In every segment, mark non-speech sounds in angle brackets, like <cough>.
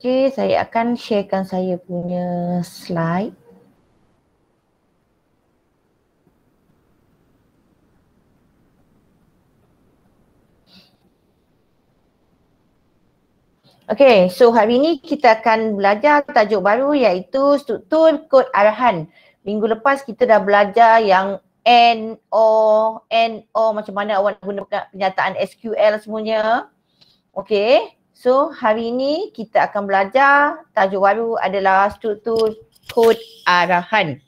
Okay, saya akan sharekan saya punya slide. Okay, so hari ini kita akan belajar tajuk baru iaitu struktur kod arahan. Minggu lepas kita dah belajar yang N, O, N, O macam mana awak nak pernyataan SQL semuanya. Okay. So hari ini kita akan belajar tajuk baru adalah struktur kod arahan.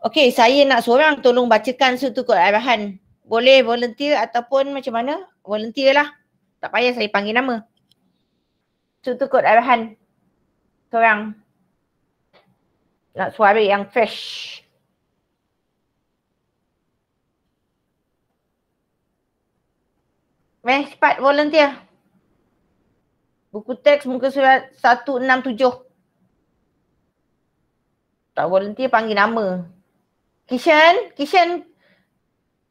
Okey, saya nak seorang tolong bacakan struktur kod arahan. Boleh volunteer ataupun macam mana? Volunteer lah. Tak payah saya panggil nama. Struktur kod arahan. Seorang. Nak suara yang fresh. Meh, cepat volunteer. Buku teks muka surat 167. Tak volunteer panggil nama. Kishan, Kishan.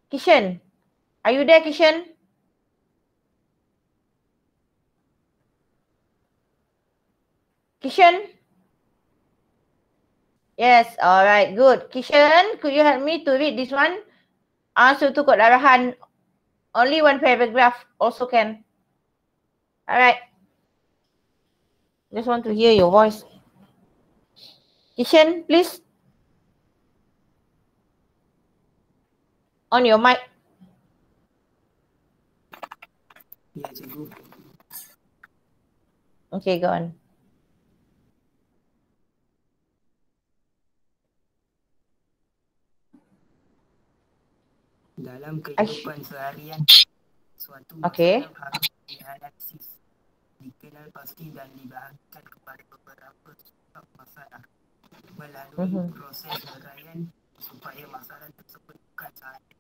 Kishan. Are you there Kishan? Kishan? Yes, alright, good. Kishan, could you help me to read this one? Ah, uh, so tu kot larahan only one paragraph also can. All right. Just want to hear your voice. Kishan, please. On your mic. Yeah, okay, go on. dalam kehidupan seharian suatu okay. harus dianalisis dikenal pasti dan dibahagikan kepada beberapa sebab masalah melalui mm-hmm. proses seharian supaya masalah tersebut bukan sahaja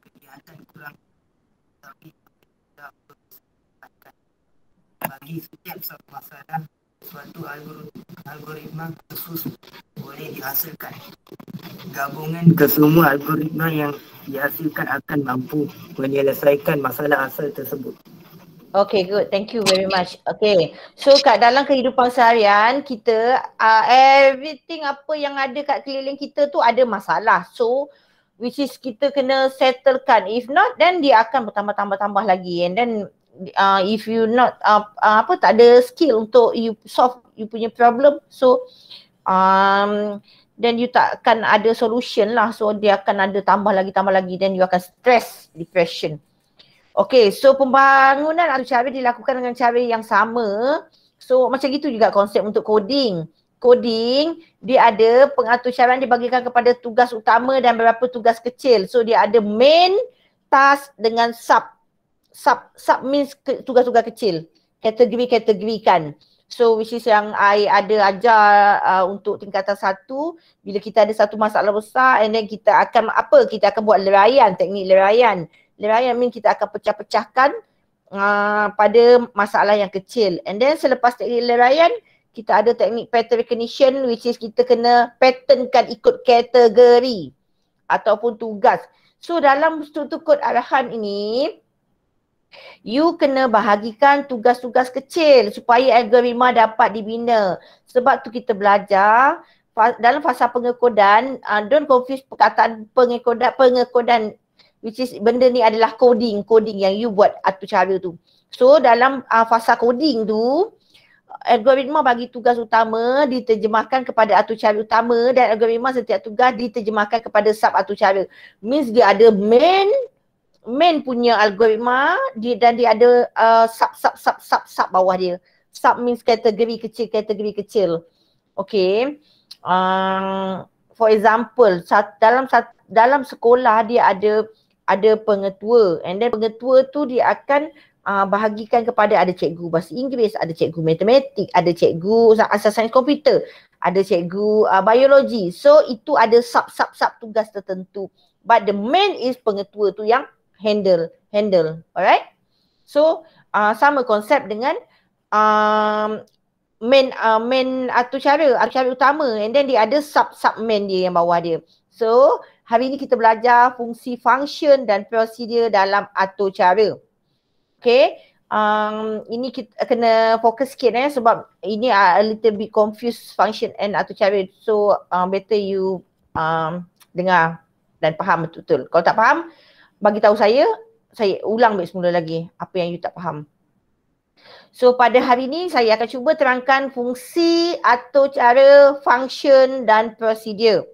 kelihatan kurang tapi tidak bagi setiap satu masalah suatu algoritma khusus boleh dihasilkan. Gabungan kesemua algoritma yang dihasilkan akan mampu menyelesaikan masalah asal tersebut. Okay good. Thank you very much. Okay. So kat dalam kehidupan seharian kita uh, everything apa yang ada kat keliling kita tu ada masalah. So which is kita kena settlekan. If not then dia akan bertambah-tambah-tambah lagi and then uh, if you not uh, uh, apa tak ada skill untuk you solve you punya problem so um then you tak akan ada solution lah so dia akan ada tambah lagi tambah lagi then you akan stress depression Okay, so pembangunan atau cara dilakukan dengan cara yang sama. So macam itu juga konsep untuk coding. Coding, dia ada pengatur cara yang dibagikan kepada tugas utama dan beberapa tugas kecil. So dia ada main task dengan sub sub sub means tugas-tugas kecil kategori kategori kan so which is yang I ada ajar uh, untuk tingkatan satu bila kita ada satu masalah besar and then kita akan apa kita akan buat leraian teknik leraian leraian mean kita akan pecah-pecahkan uh, pada masalah yang kecil and then selepas teknik leraian kita ada teknik pattern recognition which is kita kena patternkan ikut kategori ataupun tugas. So dalam struktur kod arahan ini, You kena bahagikan tugas-tugas kecil supaya algoritma dapat dibina. Sebab tu kita belajar dalam fasa pengekodan, uh, don't confuse perkataan pengekodan, pengekodan which is benda ni adalah coding, coding yang you buat atau cara tu. So dalam uh, fasa coding tu, algoritma bagi tugas utama diterjemahkan kepada atau cara utama dan algoritma setiap tugas diterjemahkan kepada sub atau cara. Means dia ada main main punya algoritma dia, dan dia ada uh, sub sub sub sub sub bawah dia. Sub means kategori kecil kategori kecil. Okay. Um, for example sat, dalam sat, dalam sekolah dia ada ada pengetua and then pengetua tu dia akan uh, bahagikan kepada ada cikgu bahasa Inggeris, ada cikgu matematik, ada cikgu asas sains komputer, ada cikgu uh, biologi. So itu ada sub sub sub tugas tertentu. But the main is pengetua tu yang handle handle alright so uh, sama konsep dengan um, main uh, main atau cara atau cara utama and then dia ada sub sub main dia yang bawah dia so hari ni kita belajar fungsi function dan prosedur dalam atau cara okay um, ini kita kena fokus sikit eh sebab ini uh, a little bit confused function and atau cara so um, better you um, dengar dan faham betul-betul kalau tak faham bagi tahu saya, saya ulang balik semula lagi apa yang you tak faham. So pada hari ini saya akan cuba terangkan fungsi atau cara function dan prosedur.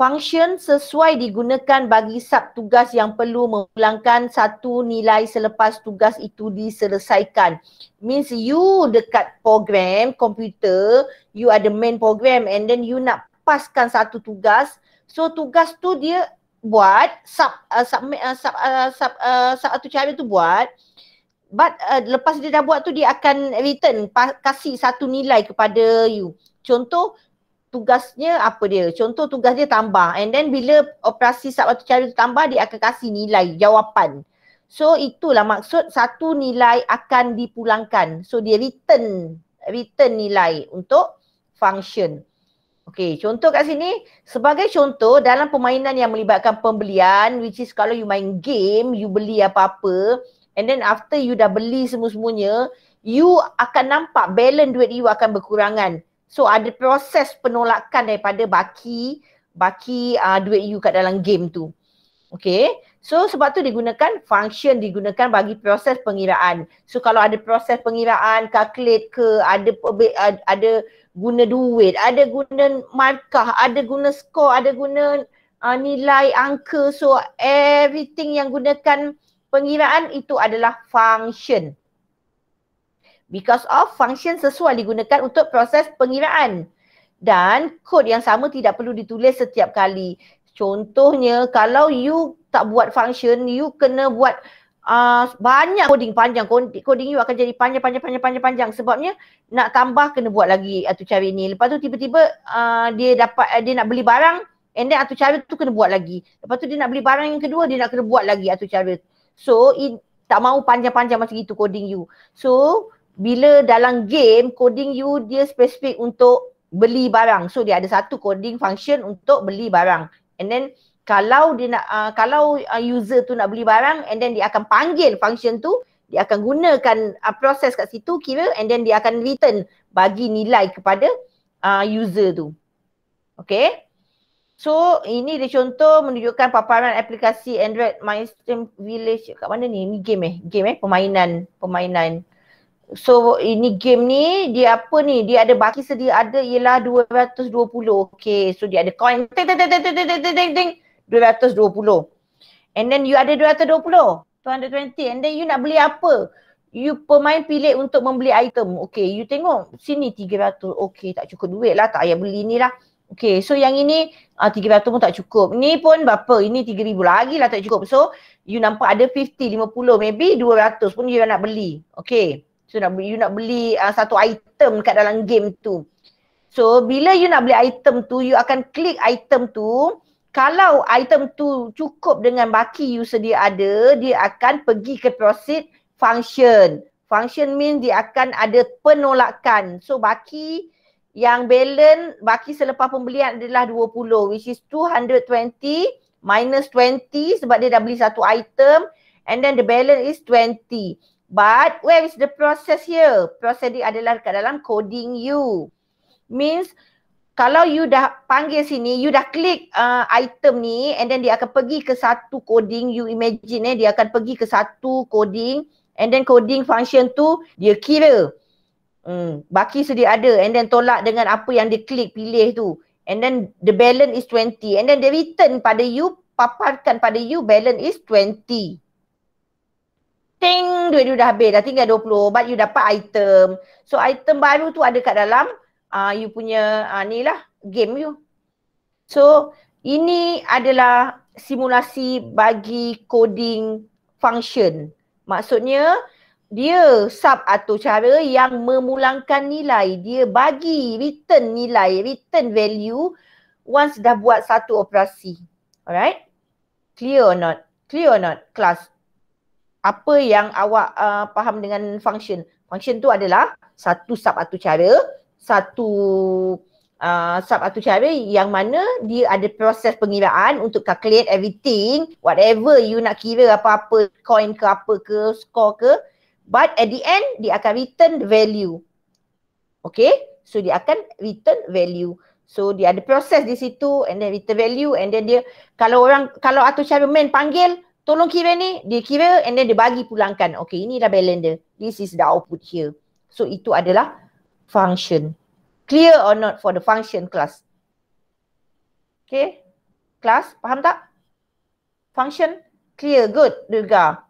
Function sesuai digunakan bagi sub tugas yang perlu mengulangkan satu nilai selepas tugas itu diselesaikan. Means you dekat program komputer, you ada main program and then you nak paskan satu tugas. So tugas tu dia buat sub uh, submit uh, sub uh, sub uh, sub satu cara tu buat but uh, lepas dia dah buat tu dia akan return kasih satu nilai kepada you contoh tugasnya apa dia contoh tugas dia tambah and then bila operasi sub satu cara tu tambah dia akan kasih nilai jawapan so itulah maksud satu nilai akan dipulangkan so dia return return nilai untuk function Okay, contoh kat sini, sebagai contoh dalam permainan yang melibatkan pembelian which is kalau you main game, you beli apa-apa and then after you dah beli semua-semuanya, you akan nampak balance duit you akan berkurangan. So ada proses penolakan daripada baki baki uh, duit you kat dalam game tu. Okay, so sebab tu digunakan function digunakan bagi proses pengiraan. So kalau ada proses pengiraan, calculate ke, ada ada, ada guna duit, ada guna markah, ada guna skor, ada guna uh, nilai angka. So everything yang gunakan pengiraan itu adalah function. Because of function sesuai digunakan untuk proses pengiraan. Dan kod yang sama tidak perlu ditulis setiap kali. Contohnya kalau you tak buat function, you kena buat Ah, banyak coding panjang coding, coding you akan jadi panjang panjang panjang panjang panjang sebabnya nak tambah kena buat lagi atau cari ni lepas tu tiba-tiba uh, dia dapat uh, dia nak beli barang and then atau cari tu kena buat lagi lepas tu dia nak beli barang yang kedua dia nak kena buat lagi atau cari. so in, tak mau panjang-panjang macam itu coding you so bila dalam game coding you dia spesifik untuk beli barang so dia ada satu coding function untuk beli barang and then kalau dia nak uh, kalau ah, user tu nak beli barang and then dia akan panggil function tu dia akan gunakan uh, proses kat situ kira and then dia akan return bagi nilai kepada uh, user tu. Okay. So ini dia contoh menunjukkan paparan aplikasi Android My Steam Village kat mana ni? Ini game eh. Game eh. Permainan. Permainan. So ini game ni dia apa ni? Dia ada baki sedia ada ialah 220. Okay. So dia ada coin. Ting ting ting ting ting ting ting ting. 220. And then you ada 220, 220. And then you nak beli apa? You pemain pilih untuk membeli item. Okay, you tengok sini 300. Okay, tak cukup duit lah. Tak payah beli ni lah. Okay, so yang ini uh, ah, 300 pun tak cukup. Ni pun berapa? Ini 3,000 lagi lah tak cukup. So, you nampak ada 50, 50, maybe 200 pun you nak beli. Okay, so nak, you nak beli uh, satu item kat dalam game tu. So, bila you nak beli item tu, you akan klik item tu kalau item tu cukup dengan baki you sedia ada, dia akan pergi ke proceed function. Function mean dia akan ada penolakan. So baki yang balance baki selepas pembelian adalah 20 which is 220 minus 20 sebab dia dah beli satu item and then the balance is 20. But where is the process here? Process adalah dekat dalam coding you. Means kalau you dah panggil sini, you dah klik uh, item ni and then dia akan pergi ke satu coding, you imagine eh, dia akan pergi ke satu coding and then coding function tu dia kira hmm, baki sedia ada and then tolak dengan apa yang dia klik pilih tu and then the balance is 20 and then dia return pada you, paparkan pada you balance is 20 Ting, duit-duit dah habis, dah tinggal 20 but you dapat item. So item baru tu ada kat dalam uh, you punya uh, ni lah game you. So ini adalah simulasi bagi coding function. Maksudnya dia sub atau cara yang memulangkan nilai. Dia bagi return nilai, return value once dah buat satu operasi. Alright? Clear or not? Clear or not? Class. Apa yang awak uh, faham dengan function? Function tu adalah satu sub atau cara satu uh, sub atau cara yang mana dia ada proses pengiraan untuk calculate everything whatever you nak kira apa-apa coin ke apa ke score ke but at the end dia akan return the value okay so dia akan return value so dia ada proses di situ and then return value and then dia kalau orang kalau atau cara main panggil tolong kira ni dia kira and then dia bagi pulangkan okay inilah balance dia this is the output here so itu adalah function. Clear or not for the function class? Okay. Class, faham tak? Function, clear, good, Durga.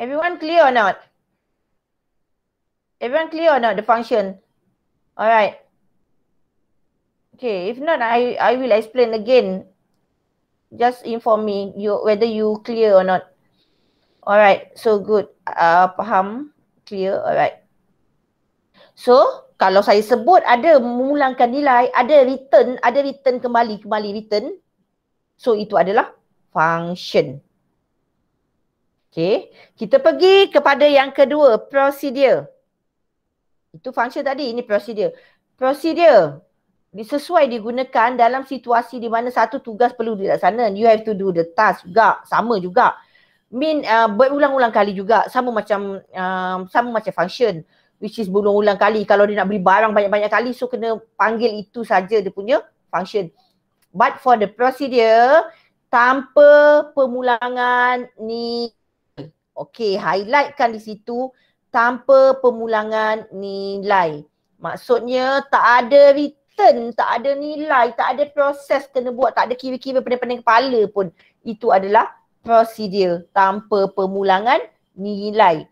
Everyone clear or not? Everyone clear or not the function? Alright. Okay, if not, I, I will explain again. Just inform me you whether you clear or not. Alright, so good. Uh, faham? Clear? Alright. So kalau saya sebut ada mengulangkan nilai, ada return, ada return kembali, kembali return. So itu adalah function. Okay. Kita pergi kepada yang kedua, prosedur. Itu function tadi, ini prosedur. Prosedur disesuai digunakan dalam situasi di mana satu tugas perlu dilaksanakan. You have to do the task juga, sama juga. Mean uh, berulang-ulang kali juga, sama macam uh, sama macam function which is berulang-ulang kali kalau dia nak beli barang banyak-banyak kali so kena panggil itu saja dia punya function but for the procedure tanpa pemulangan ni okey highlightkan di situ tanpa pemulangan nilai maksudnya tak ada return tak ada nilai tak ada proses kena buat tak ada kiri kiri pening-pening kepala pun itu adalah prosedur tanpa pemulangan nilai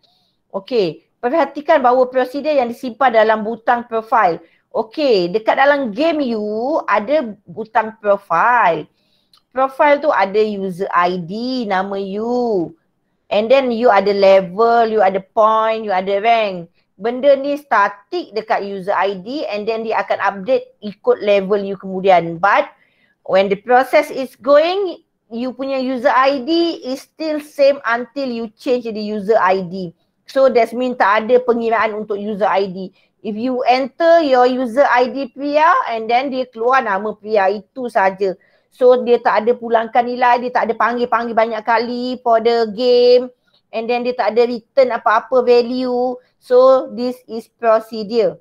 Okay perhatikan bahawa prosedur yang disimpan dalam butang profil, Okey, dekat dalam game you ada butang profil. Profil tu ada user ID, nama you. And then you ada level, you ada point, you ada rank. Benda ni statik dekat user ID and then dia akan update ikut level you kemudian. But when the process is going, you punya user ID is still same until you change the user ID. So that mean tak ada pengiraan untuk user ID. If you enter your user ID pria and then dia keluar nama pria itu saja. So dia tak ada pulangkan nilai, dia tak ada panggil-panggil banyak kali for the game and then dia tak ada return apa-apa value. So this is procedure.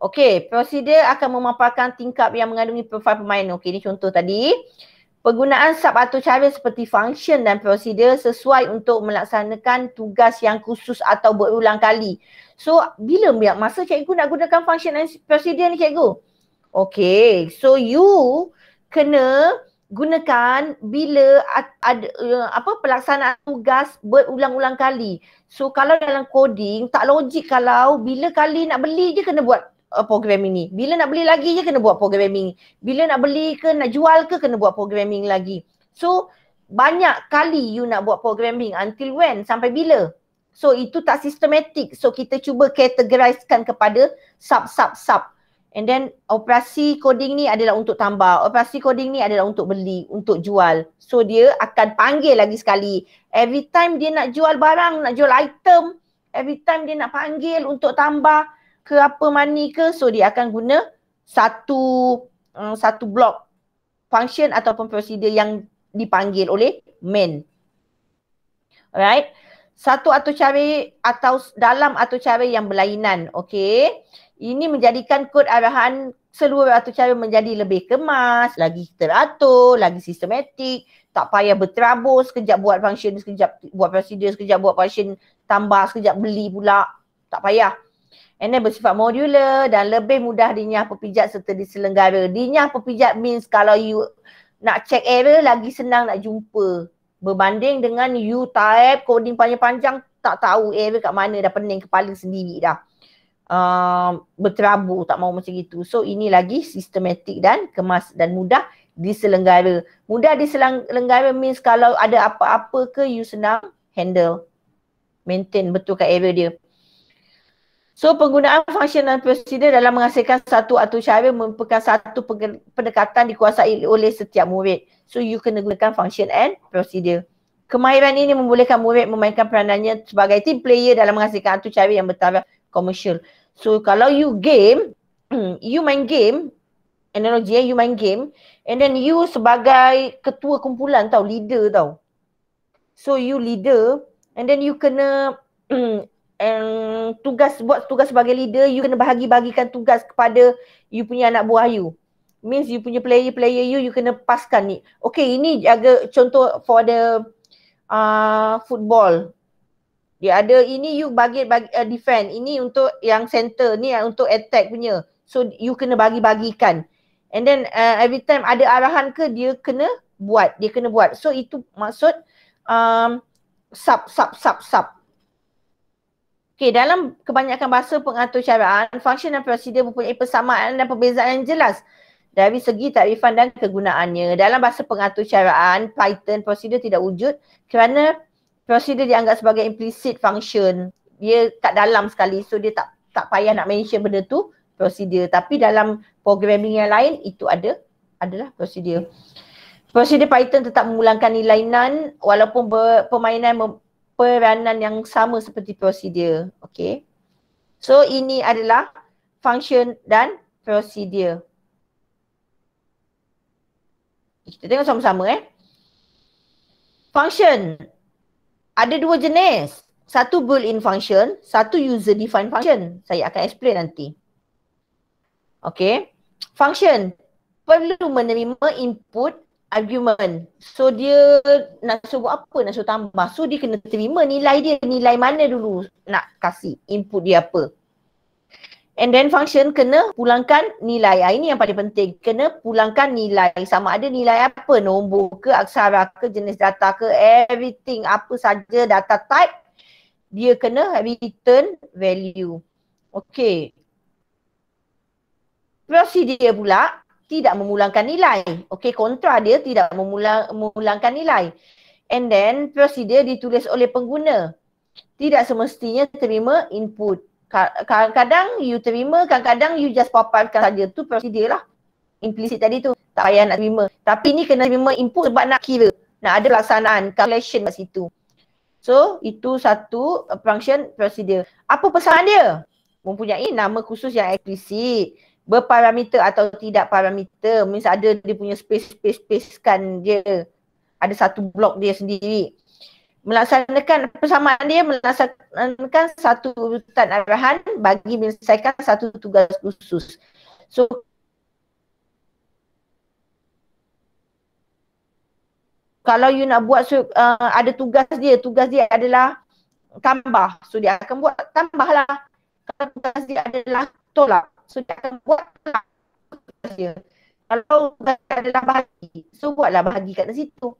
Okay, procedure akan memaparkan tingkap yang mengandungi profil pemain. Okay, ni contoh tadi. Penggunaan sub atau cara seperti function dan prosedur sesuai untuk melaksanakan tugas yang khusus atau berulang kali. So bila banyak masa cikgu nak gunakan function dan prosedur ni cikgu? Okay, so you kena gunakan bila ada eh, apa pelaksanaan tugas berulang-ulang kali. So kalau dalam coding tak logik kalau bila kali nak beli je kena buat uh, eh, programming ni. Bila nak beli lagi je kena buat programming. Bila nak beli ke nak jual ke kena buat programming lagi. So banyak kali you nak buat programming until when? Sampai bila? So itu tak sistematik. So kita cuba categorizekan kepada sub-sub-sub. And then operasi coding ni adalah untuk tambah. Operasi coding ni adalah untuk beli, untuk jual. So dia akan panggil lagi sekali. Every time dia nak jual barang, nak jual item. Every time dia nak panggil untuk tambah ke apa money ke so dia akan guna satu um, satu blok function ataupun procedure yang dipanggil oleh main. Alright. Satu atau cara atau dalam atau cara yang berlainan. Okay. Ini menjadikan kod arahan seluruh atau cara menjadi lebih kemas, lagi teratur, lagi sistematik. Tak payah berterabur sekejap buat function, sekejap buat procedure, sekejap buat function, tambah, sekejap beli pula. Tak payah. And then bersifat modular dan lebih mudah dinyah pepijat serta diselenggara. Dinyah pepijat means kalau you nak check error lagi senang nak jumpa. Berbanding dengan you type coding panjang-panjang tak tahu error kat mana dah pening kepala sendiri dah. Uh, berterabu tak mau macam itu. So ini lagi sistematik dan kemas dan mudah diselenggara. Mudah diselenggara means kalau ada apa-apa ke you senang handle. Maintain betulkan error dia. So penggunaan functional procedure dalam menghasilkan satu atau syarat merupakan satu pendekatan dikuasai oleh setiap murid. So you kena gunakan function and procedure. Kemahiran ini membolehkan murid memainkan peranannya sebagai team player dalam menghasilkan satu cara yang bertaraf komersial. So kalau you game, <clears throat> you main game, analogi eh, you main game and then you sebagai ketua kumpulan tau, leader tau. So you leader and then you kena <clears throat> um, tugas buat tugas sebagai leader you kena bahagi-bahagikan tugas kepada you punya anak buah you means you punya player-player you you kena paskan ni okay ini jaga contoh for the uh, football dia ada ini you bagi, bagi uh, defend ini untuk yang center ni untuk attack punya so you kena bagi bahagikan and then uh, every time ada arahan ke dia kena buat dia kena buat so itu maksud um, sub sub sub sub Okay, dalam kebanyakan bahasa pengatur syariat, fungsi dan prosedur mempunyai persamaan dan perbezaan yang jelas dari segi takrifan dan kegunaannya. Dalam bahasa pengatur syariat, Python prosedur tidak wujud kerana prosedur dianggap sebagai implicit function. Dia tak dalam sekali so dia tak tak payah nak mention benda tu prosedur. Tapi dalam programming yang lain itu ada adalah prosedur. Prosedur Python tetap mengulangkan nilai nan walaupun ber, permainan mem- peranan yang sama seperti prosedur. Okay. So ini adalah function dan prosedur. Kita tengok sama-sama eh. Function. Ada dua jenis. Satu built-in function, satu user defined function. Saya akan explain nanti. Okay. Function. Perlu menerima input argument. So dia nak suruh buat apa, nak suruh tambah. So dia kena terima nilai dia, nilai mana dulu nak kasih input dia apa. And then function kena pulangkan nilai. Ah, ini yang paling penting. Kena pulangkan nilai. Sama ada nilai apa, nombor ke, aksara ke, jenis data ke, everything, apa saja data type, dia kena return value. Okay. Prosedur pula, tidak memulangkan nilai. Okey, kontra dia tidak memulang, memulangkan nilai. And then prosedur ditulis oleh pengguna. Tidak semestinya terima input. Kadang-kadang you terima, kadang-kadang you just pop upkan saja. Tu prosedur lah. Implicit tadi tu. Tak payah nak terima. Tapi ni kena terima input sebab nak kira. Nak ada pelaksanaan, calculation kat situ. So itu satu uh, function prosedur. Apa pesanan dia? Mempunyai nama khusus yang eksplisit berparameter atau tidak parameter. Misal ada dia punya space space space kan dia ada satu blok dia sendiri. Melaksanakan persamaan dia melaksanakan satu urutan arahan bagi menyelesaikan satu tugas khusus. So kalau you nak buat so, uh, ada tugas dia, tugas dia adalah tambah. So dia akan buat tambahlah. Kalau tugas dia adalah tolak, sudah dia akan buat kerja. Kalau adalah bahagi, so buatlah bahagi kat situ.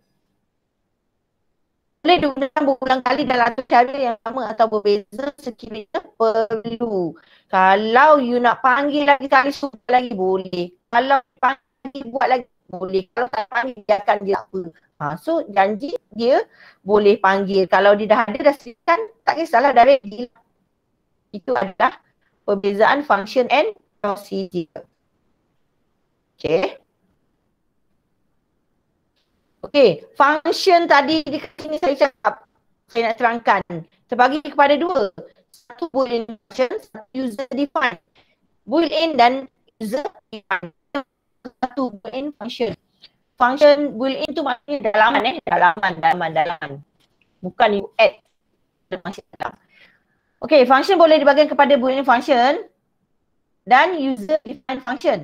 Boleh digunakan berulang kali dalam cara yang sama atau berbeza sekiranya perlu. Kalau you nak panggil lagi sekali, suka lagi boleh. Kalau panggil buat lagi boleh. Kalau tak panggil, biarkan dia apa. Ha, so janji dia boleh panggil. Kalau dia dah ada, dah silakan. Tak kisahlah dari dia. Itu adalah perbezaan function and procedure. Okay. Okay, function tadi di sini saya cakap, saya nak terangkan. Terbagi kepada dua. Satu boolean function, satu user defined. Boolean dan user defined. Satu boolean function. Function boolean tu maksudnya dalaman eh. Dalaman, dalaman, dalaman. Bukan you add. Masih dalam. Okay, function boleh dibahagikan kepada boolean function dan user defined function.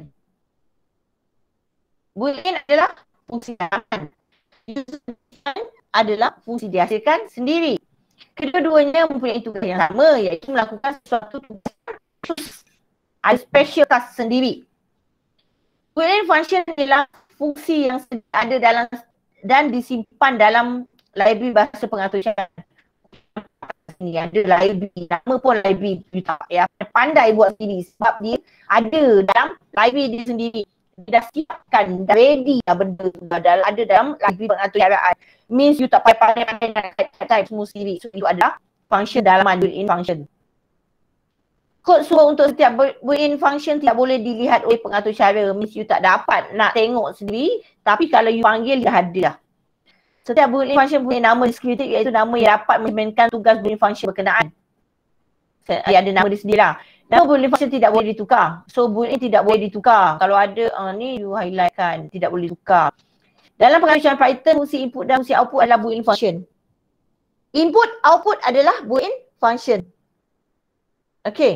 Boolean adalah fungsi dihasilkan. User defined adalah fungsi dihasilkan sendiri. Kedua-duanya mempunyai tugas yang sama iaitu melakukan sesuatu tugas khusus. Ada special task sendiri. Boolean function adalah fungsi yang ada dalam dan disimpan dalam library bahasa pengatur sini ada library nama pun library you tak ya pandai buat sendiri sebab dia ada dalam library dia sendiri dia dah siapkan dah ready lah dah benda dah, ada dalam library pengaturan kiraan means you tak payah pandai pandai type, type semua siri so itu adalah function dalam adun in function Kod suruh untuk setiap built-in function tidak boleh dilihat oleh pengatur cara. Means you tak dapat nak tengok sendiri tapi kalau you panggil dia ada lah. Setiap building function punya nama descriptive iaitu nama yang dapat menjaminkan tugas building function berkenaan. Kan? Dia ada nama dia sendiri Nama building function tidak boleh ditukar. So building tidak boleh ditukar. Kalau ada uh, ni you highlight kan tidak boleh tukar. Dalam pengajaran Python, fungsi input dan fungsi output adalah boolean function. Input output adalah boolean function. Okay.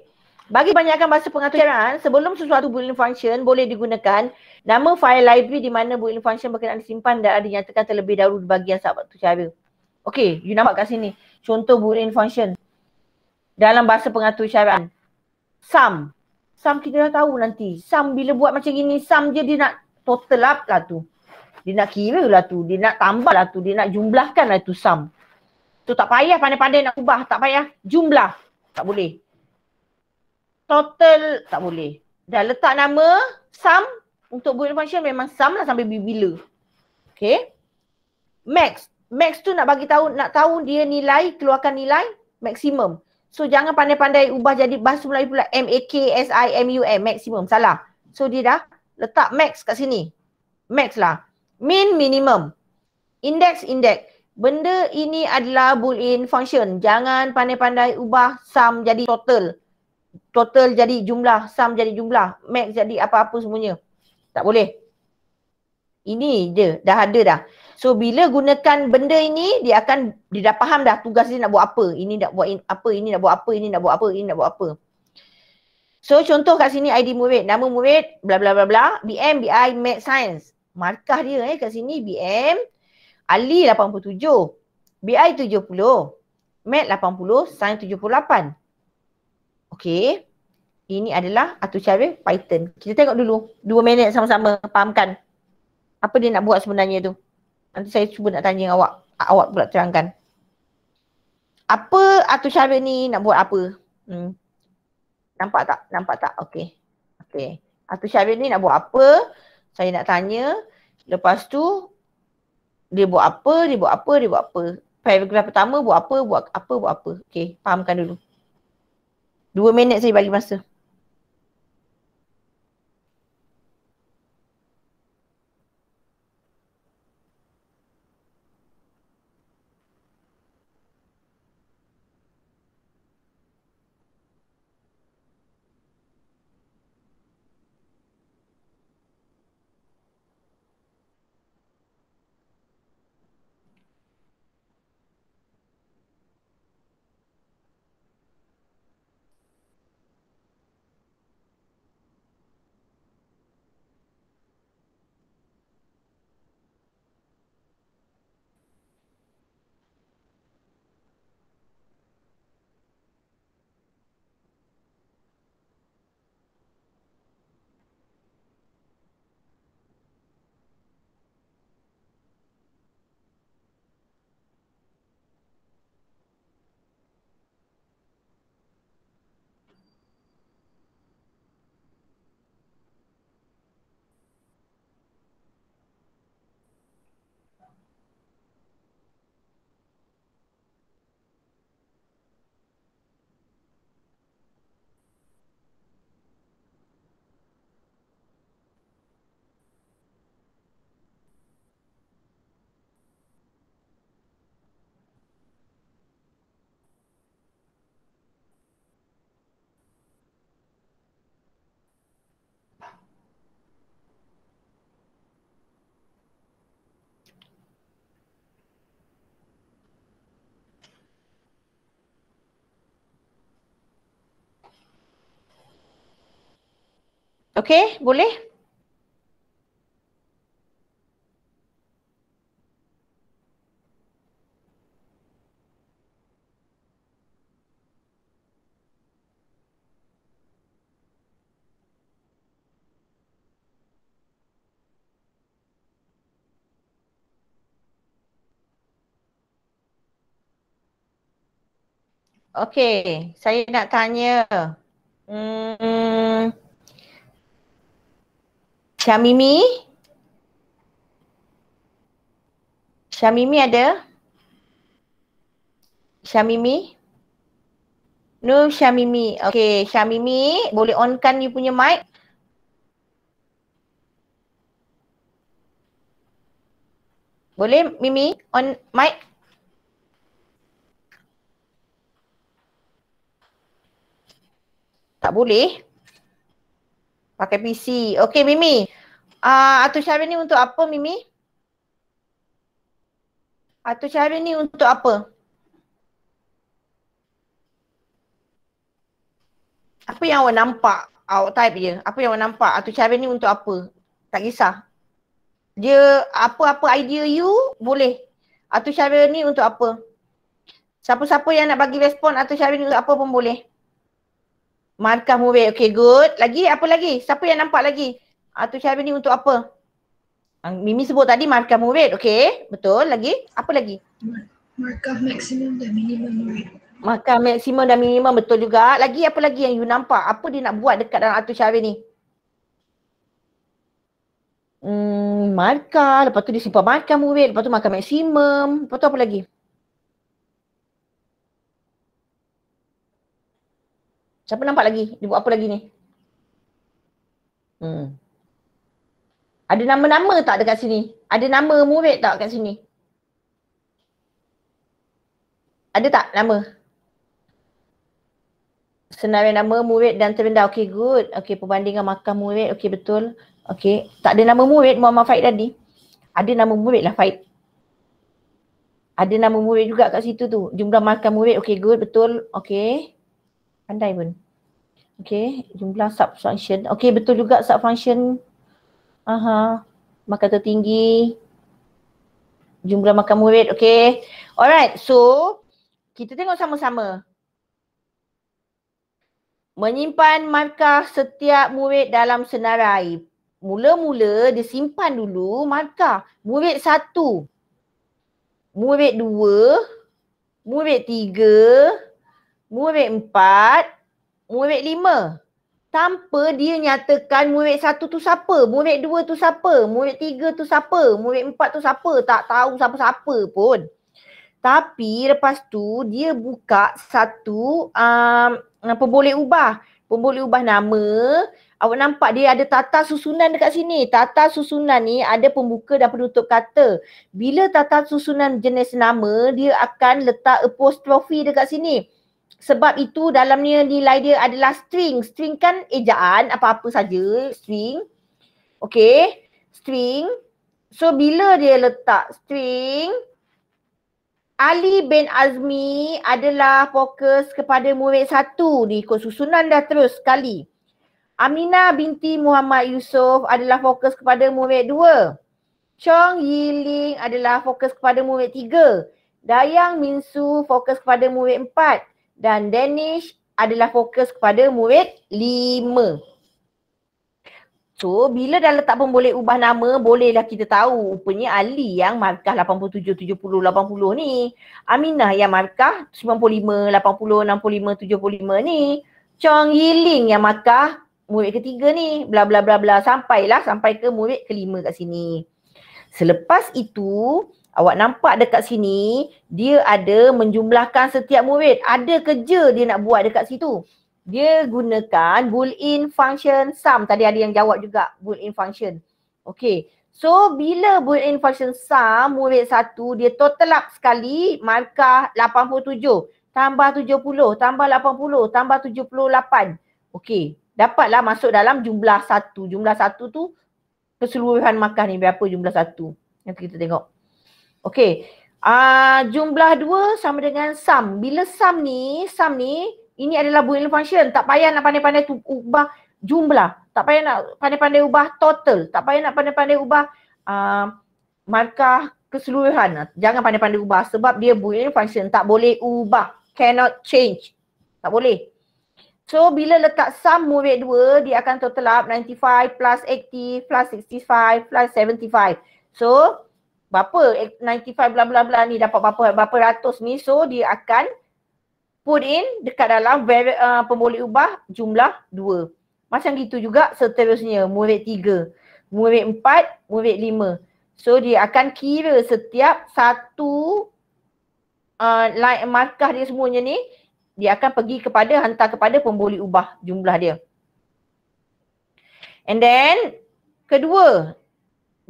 Bagi banyakkan bahasa pengaturan, sebelum sesuatu boolean function boleh digunakan, Nama file library di mana built-in function berkenaan disimpan dan ada dinyatakan terlebih dahulu di bahagian sahabat tu cara. Okay, you nampak kat sini. Contoh built-in function. Dalam bahasa pengatur syaraan. Sum. Sum kita dah tahu nanti. Sum bila buat macam gini, sum je dia nak total up lah tu. Dia nak kira lah tu. Dia nak tambah lah tu. Dia nak jumlahkan lah tu sum. Tu tak payah pandai-pandai nak ubah. Tak payah. Jumlah. Tak boleh. Total. Tak boleh. Dah letak nama. Sum untuk gain function memang sum lah sampai bila. Okay. Max. Max tu nak bagi tahu, nak tahu dia nilai, keluarkan nilai maksimum. So jangan pandai-pandai ubah jadi bahasa Melayu pula M-A-K-S-I-M-U-M, maksimum. Salah. So dia dah letak max kat sini. Max lah. Min minimum. Index index. Benda ini adalah boolean function. Jangan pandai-pandai ubah sum jadi total. Total jadi jumlah, sum jadi jumlah, max jadi apa-apa semuanya. Tak boleh. Ini dia dah ada dah. So bila gunakan benda ini dia akan dia dah faham dah tugas dia nak buat apa. Ini nak buat in, apa, ini nak buat apa, ini nak buat apa, ini nak buat apa. So contoh kat sini ID murid, nama murid bla bla bla bla, BM BI Math Science. Markah dia eh kat sini BM Ali 87, BI 70, Math 80, Science 78. Okay ini adalah atu cara Python. Kita tengok dulu dua minit sama-sama fahamkan apa dia nak buat sebenarnya tu. Nanti saya cuba nak tanya awak, awak pula terangkan. Apa atu cara ni nak buat apa? Hmm. Nampak tak? Nampak tak? Okey. Okey. Atu cara ni nak buat apa? Saya nak tanya. Lepas tu dia buat apa? Dia buat apa? Dia buat apa? Paragraf pertama buat apa? Buat apa? Buat apa? Okey, fahamkan dulu. Dua minit saya bagi masa. Okey, boleh? Okey, saya nak tanya. Hmm. Syamimi. Syamimi ada? Syamimi. no Syamimi. Okay Syamimi boleh onkan you punya mic. Boleh Mimi on mic? Tak boleh pakai PC. Okey Mimi. Ah uh, Atu Syara ni untuk apa Mimi? Atu Syara ni untuk apa? Apa yang awak nampak? Awak type je. Apa yang awak nampak? Atu Syara ni untuk apa? Tak kisah. Dia apa-apa idea you boleh. Atu Syara ni untuk apa? Siapa-siapa yang nak bagi respon Atu Syara ni untuk apa pun boleh. Markah mubin. Okay good. Lagi apa lagi? Siapa yang nampak lagi? Ah, tu cara ni untuk apa? Ah, Mimi sebut tadi markah mubin. Okay. Betul. Lagi? Apa lagi? Markah maksimum dan minimum mubin. Markah maksimum dan minimum betul juga. Lagi apa lagi yang you nampak? Apa dia nak buat dekat dalam Atu Syarif ni? Hmm, markah. Lepas tu dia simpan markah mubin. Lepas tu markah maksimum. Lepas tu apa lagi? Hmm. Siapa nampak lagi? Dia buat apa lagi ni? Hmm. Ada nama-nama tak dekat sini? Ada nama murid tak dekat sini? Ada tak nama? Senarai nama murid dan terendah. Okay, good. Okay, perbandingan makam murid. Okay, betul. Okay. Tak ada nama murid Muhammad Faiz tadi? Ada nama murid lah Faiz. Ada nama murid juga kat situ tu. Jumlah makam murid. Okay, good. Betul. Okay. Pandai pun. Okay, jumlah sub-function. Okay, betul juga sub-function. Aha, makan tertinggi. Jumlah makan murid, okay. Alright, so kita tengok sama-sama. Menyimpan markah setiap murid dalam senarai. Mula-mula dia simpan dulu markah. Murid satu, murid dua, murid murid tiga, murid empat, murid lima. Tanpa dia nyatakan murid satu tu siapa, murid dua tu siapa, murid tiga tu siapa, murid empat tu siapa, tak tahu siapa-siapa pun. Tapi lepas tu dia buka satu um, apa boleh ubah. Pemboleh ubah nama. Awak nampak dia ada tata susunan dekat sini. Tata susunan ni ada pembuka dan penutup kata. Bila tata susunan jenis nama, dia akan letak apostrofi dekat sini. Sebab itu dalamnya nilai dia adalah string. String kan ejaan apa-apa saja string. Okay. String. So bila dia letak string. Ali bin Azmi adalah fokus kepada murid satu ni ikut susunan dah terus sekali. Amina binti Muhammad Yusof adalah fokus kepada murid dua. Chong Yiling adalah fokus kepada murid tiga. Dayang Minsu fokus kepada murid empat dan Danish adalah fokus kepada murid lima. So bila dah letak pun boleh ubah nama, bolehlah kita tahu rupanya Ali yang markah 87, 70, 80 ni. Aminah yang markah 95, 80, 65, 75 ni. Chong Yiling yang markah murid ketiga ni. Bla bla bla bla. Sampailah sampai ke murid kelima kat sini. Selepas itu, awak nampak dekat sini dia ada menjumlahkan setiap murid. Ada kerja dia nak buat dekat situ. Dia gunakan boolean function sum. Tadi ada yang jawab juga boolean function. Okay. So bila boolean function sum murid satu dia total up sekali markah 87 tambah 70 tambah 80 tambah 78. Okay. Dapatlah masuk dalam jumlah satu. Jumlah satu tu keseluruhan markah ni berapa jumlah satu. Nanti kita tengok. Okey. Uh, jumlah dua sama dengan sum. Bila sum ni, sum ni, ini adalah boolean function. Tak payah nak pandai-pandai ubah jumlah. Tak payah nak pandai-pandai ubah total. Tak payah nak pandai-pandai ubah uh, markah keseluruhan. Jangan pandai-pandai ubah sebab dia boolean function. Tak boleh ubah. Cannot change. Tak boleh. So bila letak sum murid 2, dia akan total up 95 plus 80 plus 65 plus 75. So berapa 95 eh, bla bla bla ni dapat berapa berapa ratus ni so dia akan put in dekat dalam ver, uh, pemboleh ubah jumlah 2. Macam gitu juga seterusnya murid 3, murid 4, murid 5. So dia akan kira setiap satu uh, line markah dia semuanya ni dia akan pergi kepada hantar kepada pemboleh ubah jumlah dia. And then kedua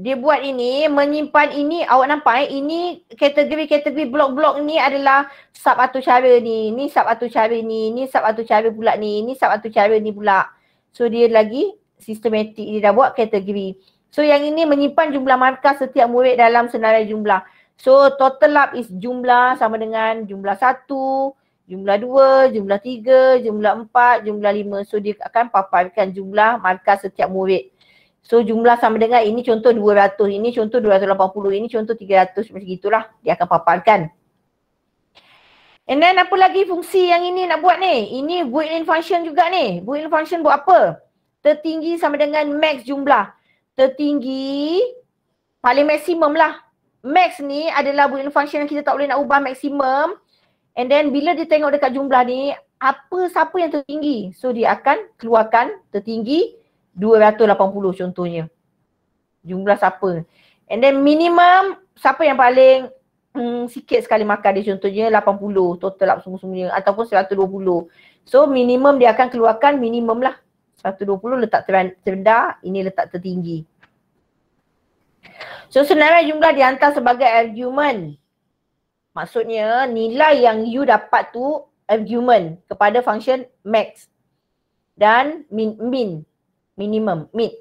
dia buat ini, menyimpan ini, awak nampak eh, ini kategori-kategori blok-blok ni adalah sub atau cara ni, ni sub atau cara ni, ni sub atau cara pula ni, ni sub atau cara ni pula. So dia lagi sistematik dia dah buat kategori. So yang ini menyimpan jumlah markah setiap murid dalam senarai jumlah. So total up is jumlah sama dengan jumlah satu, jumlah dua, jumlah tiga, jumlah empat, jumlah lima. So dia akan paparkan jumlah markah setiap murid. So jumlah sama dengan ini contoh 200, ini contoh 280, ini contoh 300 macam gitulah dia akan paparkan. And then apa lagi fungsi yang ini nak buat ni? Ini built-in function juga ni. Built-in function buat apa? Tertinggi sama dengan max jumlah. Tertinggi paling maksimum lah. Max ni adalah built-in function yang kita tak boleh nak ubah maksimum. And then bila dia tengok dekat jumlah ni, apa siapa yang tertinggi? So dia akan keluarkan tertinggi 280 contohnya. Jumlah siapa. And then minimum siapa yang paling hmm, sikit sekali makan dia contohnya 80 total lah semua-semuanya ataupun 120. So minimum dia akan keluarkan minimum lah. 120 letak terendah, ini letak tertinggi. So senarai jumlah dihantar sebagai argument. Maksudnya nilai yang you dapat tu argument kepada function max dan min, min minimum mid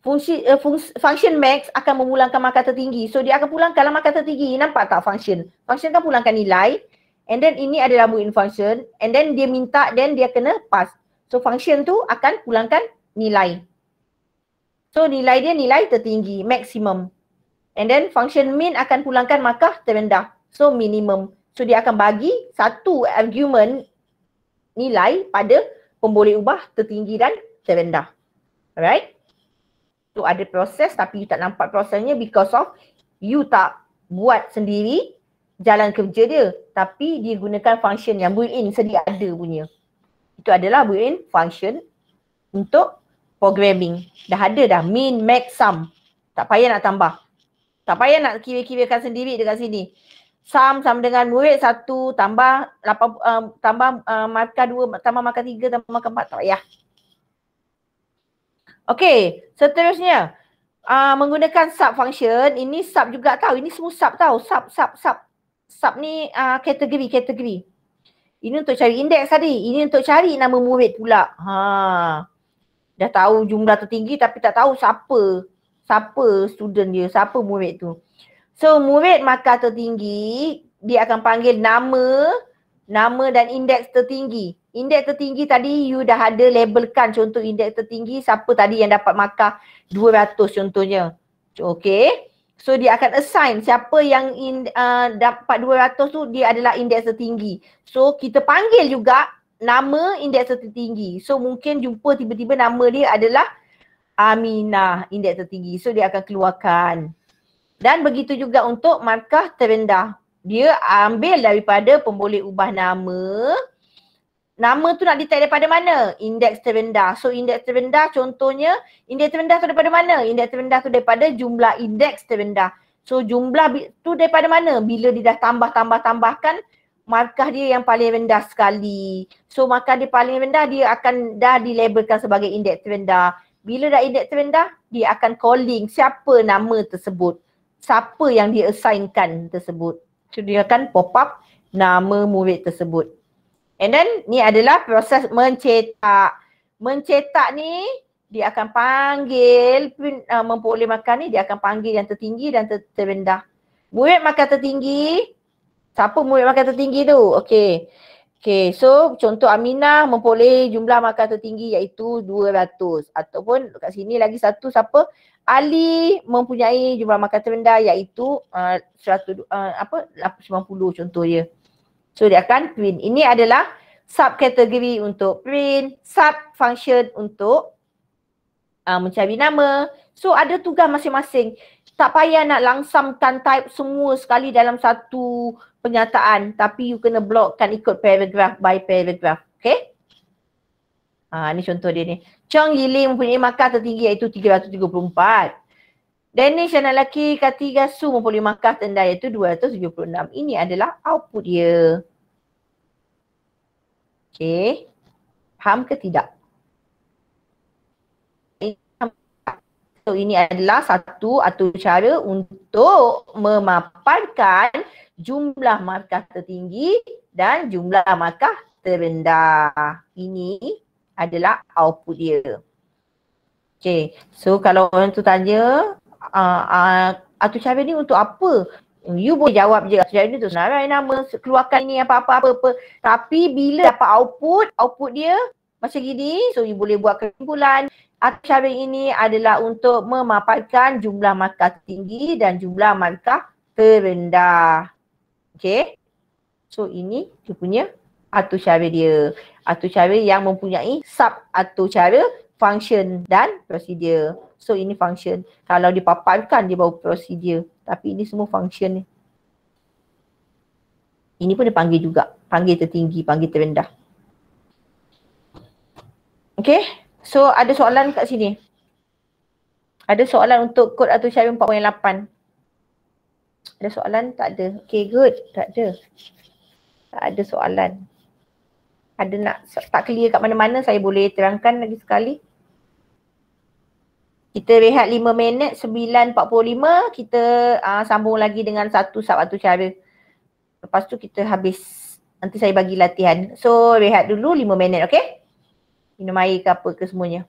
fungsi uh, eh, fungsi function max akan memulangkan markah tertinggi so dia akan pulangkan markah tertinggi nampak tak function function kan pulangkan nilai and then ini adalah boolean function and then dia minta then dia kena pass so function tu akan pulangkan nilai so nilai dia nilai tertinggi maximum and then function min akan pulangkan markah terendah so minimum so dia akan bagi satu argument nilai pada pemboleh ubah tertinggi dan terendah Alright? Tu ada proses tapi you tak nampak prosesnya because of you tak buat sendiri jalan kerja dia tapi dia gunakan function yang built-in sedia ada punya. Itu adalah built-in function untuk programming. Dah ada dah min, max, sum. Tak payah nak tambah. Tak payah nak kira-kirakan sendiri dekat sini. Sum sama dengan murid satu tambah lapan, uh, tambah uh, markah dua, tambah markah tiga, tambah markah empat. Tak payah. Okey, seterusnya uh, menggunakan sub function ini sub juga tahu. Ini semua sub tahu. Sub, sub, sub. Sub ni uh, kategori, kategori. Ini untuk cari indeks tadi. Ini untuk cari nama murid pula. Ha. Dah tahu jumlah tertinggi tapi tak tahu siapa. Siapa student dia, siapa murid tu. So murid maka tertinggi, dia akan panggil nama, nama dan indeks tertinggi. Indeks tertinggi tadi you dah ada labelkan contoh indeks tertinggi siapa tadi yang dapat markah 200 contohnya. Okay. So dia akan assign siapa yang in, uh, dapat 200 tu dia adalah indeks tertinggi. So kita panggil juga nama indeks tertinggi. So mungkin jumpa tiba-tiba nama dia adalah Aminah indeks tertinggi. So dia akan keluarkan. Dan begitu juga untuk markah terendah. Dia ambil daripada pemboleh ubah nama nama tu nak detect daripada mana? Indeks terendah. So indeks terendah contohnya indeks terendah tu daripada mana? Indeks terendah tu daripada jumlah indeks terendah. So jumlah tu daripada mana? Bila dia dah tambah-tambah-tambahkan markah dia yang paling rendah sekali. So markah dia paling rendah dia akan dah dilabelkan sebagai indeks terendah. Bila dah indeks terendah dia akan calling siapa nama tersebut. Siapa yang dia assignkan tersebut. So dia akan pop up nama murid tersebut. And then ni adalah proses mencetak. Mencetak ni dia akan panggil uh, memperoleh makan ni dia akan panggil yang tertinggi dan ter- terendah. Murid makan tertinggi. Siapa murid makan tertinggi tu? Okay. Okay so contoh Aminah memperoleh jumlah makan tertinggi iaitu 200 ataupun kat sini lagi satu siapa? Ali mempunyai jumlah makan terendah iaitu uh, 100, uh, apa? 90 contoh dia. Ya. So dia akan print. Ini adalah subkategori untuk print, sub function untuk uh, mencari nama. So ada tugas masing-masing. Tak payah nak langsamkan type semua sekali dalam satu pernyataan, tapi you kena blokkan ikut paragraph by paragraph. Okay? Ah, ha, ni contoh dia ni. Chong Yiling mempunyai markah tertinggi iaitu 334. Danish anak lelaki kati gasu mempunyai markah tendai iaitu 276. Ini adalah output dia. Okay. Faham ke tidak? So ini adalah satu atau cara untuk memaparkan jumlah markah tertinggi dan jumlah markah terendah. Ini adalah output dia. Okay, so kalau orang tu tanya, uh, ah, ah, Atu Syahrir ni untuk apa? You boleh jawab je Atu Syahrir ni tu senarai nama keluarkan ni apa-apa apa apa. Tapi bila dapat output, output dia macam gini so you boleh buat kesimpulan Atu Syahrir ini adalah untuk memaparkan jumlah markah tinggi dan jumlah markah terendah. Okay. So ini dia punya atur cara dia. atu cara yang mempunyai sub atu cara function dan prosedur. So ini function. Kalau dipaparkan dia baru prosedur. Tapi ini semua function ni. Ini pun dipanggil juga. Panggil tertinggi, panggil terendah. Okay. So ada soalan kat sini. Ada soalan untuk kod atau syarikat 4.8. Ada soalan? Tak ada. Okay good. Tak ada. Tak ada soalan. Ada nak tak clear kat mana-mana saya boleh terangkan lagi sekali. Kita rehat 5 minit 9.45 kita uh, sambung lagi dengan satu sub satu cara. Lepas tu kita habis. Nanti saya bagi latihan. So rehat dulu 5 minit okay. Minum air ke apa ke semuanya.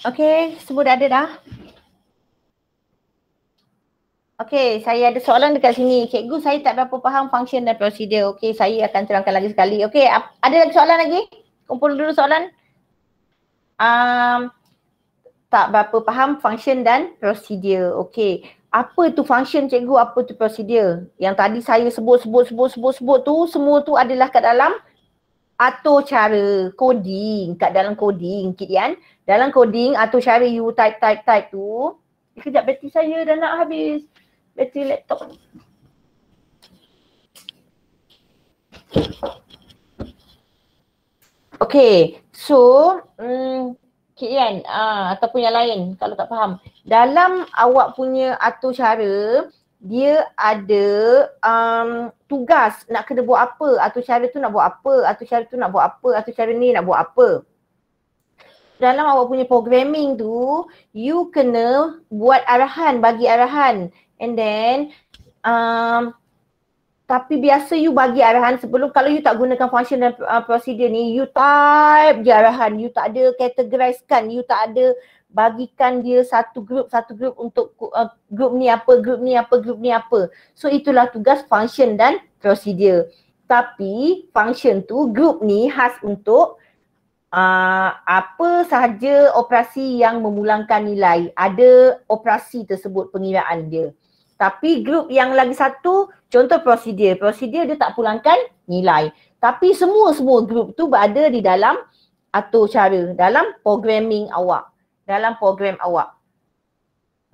Okey, semua dah ada dah. Okey, saya ada soalan dekat sini. Cikgu, saya tak berapa faham function dan prosedur. Okey, saya akan terangkan lagi sekali. Okey, ada lagi soalan lagi? Kumpul dulu soalan. Um, tak berapa faham function dan prosedur. Okey. Apa tu function cikgu, apa tu prosedur? Yang tadi saya sebut, sebut, sebut, sebut, sebut tu, semua tu adalah kat dalam atur cara coding kat dalam coding kit kan dalam coding atur cara you type type type tu kejap bateri saya dah nak habis bateri laptop Okay, so um, kan uh, ataupun yang lain kalau tak faham dalam awak punya atur cara dia ada um, tugas nak kena buat apa atau cara tu nak buat apa atau cara tu nak buat apa atau cara ni nak buat apa dalam awak punya programming tu you kena buat arahan bagi arahan and then um, tapi biasa you bagi arahan sebelum kalau you tak gunakan function dan uh, prosedur ni you type je arahan you tak ada categorize kan you tak ada bagikan dia satu grup satu grup untuk uh, grup ni apa grup ni apa grup ni apa so itulah tugas function dan prosedur tapi function tu grup ni khas untuk uh, apa sahaja operasi yang memulangkan nilai ada operasi tersebut pengiraan dia tapi grup yang lagi satu contoh prosedur prosedur dia tak pulangkan nilai tapi semua-semua grup tu berada di dalam atau cara dalam programming awak dalam program awak.